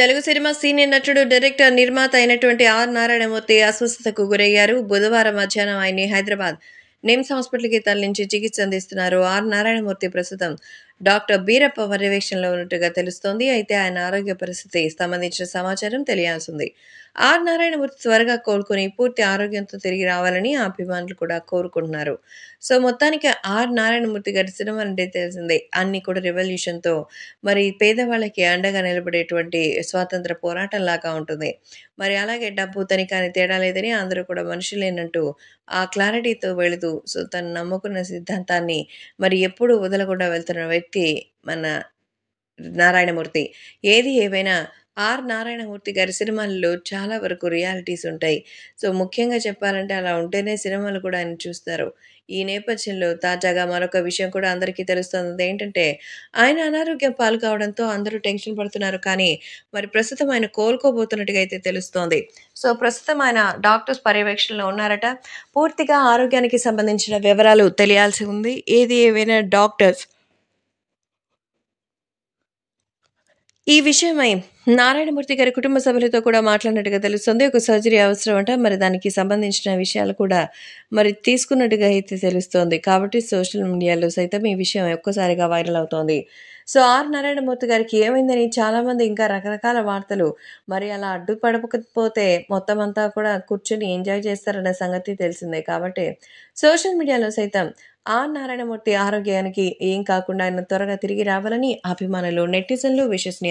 Telugu cinema senior నటుడు director నిర్మాత అయినటువంటి ఆర్ నారాయణమూర్తి అస్వస్థతకు గురయ్యారు బుధవారం మధ్యాహ్నం ఆయన్ని హైదరాబాద్ నిమ్స్ హాస్పిటల్కి తరలించి చికిత్స అందిస్తున్నారు ఆర్ నారాయణమూర్తి ప్రస్తుతం డాక్టర్ బీరప్ప పర్యవేక్షణలో ఉన్నట్టుగా తెలుస్తోంది అయితే ఆయన ఆరోగ్య పరిస్థితి సంబంధించిన సమాచారం తెలియాల్సింది ఆర్ నారాయణమూర్తి త్వరగా కోలుకుని పూర్తి ఆరోగ్యంతో తిరిగి రావాలని అభిమానులు కూడా కోరుకుంటున్నారు సో మొత్తానికి ఆర్ నారాయణమూర్తి గారి సినిమా అంటే తెలిసిందే అన్ని కూడా రెవల్యూషన్తో మరి పేదవాళ్ళకి అండగా నిలబడేటువంటి స్వాతంత్ర పోరాటం లాగా ఉంటుంది మరి అలాగే డబ్బు తనిఖాని తేడా లేదని అందరూ కూడా మనుషులేనంటూ ఆ క్లారిటీతో వెళుతూ సో తను నమ్ముకున్న సిద్ధాంతాన్ని మరి ఎప్పుడు వదలకుండా వెళ్తున్న వ్యక్తి వ్యక్తి మన నారాయణమూర్తి ఏది ఏవైనా ఆర్ నారాయణమూర్తి గారి సినిమాల్లో చాలా వరకు రియాలిటీస్ ఉంటాయి సో ముఖ్యంగా చెప్పాలంటే అలా ఉంటేనే సినిమాలు కూడా ఆయన చూస్తారు ఈ నేపథ్యంలో తాజాగా మరొక విషయం కూడా అందరికీ తెలుస్తుంది ఏంటంటే ఆయన అనారోగ్యం పాలు కావడంతో అందరూ టెన్షన్ పడుతున్నారు కానీ మరి ప్రస్తుతం ఆయన కోలుకోబోతున్నట్టుగా అయితే తెలుస్తోంది సో ప్రస్తుతం ఆయన డాక్టర్స్ పర్యవేక్షణలో ఉన్నారట పూర్తిగా ఆరోగ్యానికి సంబంధించిన వివరాలు తెలియాల్సి ఉంది ఏది ఏవైనా డాక్టర్స్ ఈ విషయమై నారాయణమూర్తి గారి కుటుంబ సభ్యులతో కూడా మాట్లాడినట్టుగా తెలుస్తుంది ఒక సర్జరీ అవసరం అంట మరి దానికి సంబంధించిన విషయాలు కూడా మరి తీసుకున్నట్టుగా అయితే తెలుస్తోంది కాబట్టి సోషల్ మీడియాలో సైతం ఈ విషయం ఒక్కసారిగా వైరల్ అవుతోంది సో ఆర్ నారాయణమూర్తి గారికి ఏమైందని చాలామంది ఇంకా రకరకాల వార్తలు మరి అలా అడ్డుపడకపోతే మొత్తం అంతా కూడా కూర్చొని ఎంజాయ్ చేస్తారనే సంగతి తెలిసిందే కాబట్టి సోషల్ మీడియాలో సైతం ఆర్ నారాయణమూర్తి ఆరోగ్యానికి ఏం కాకుండా ఆయన త్వరగా తిరిగి రావాలని అభిమానులు నెటిజన్లు విశ్వసనీయ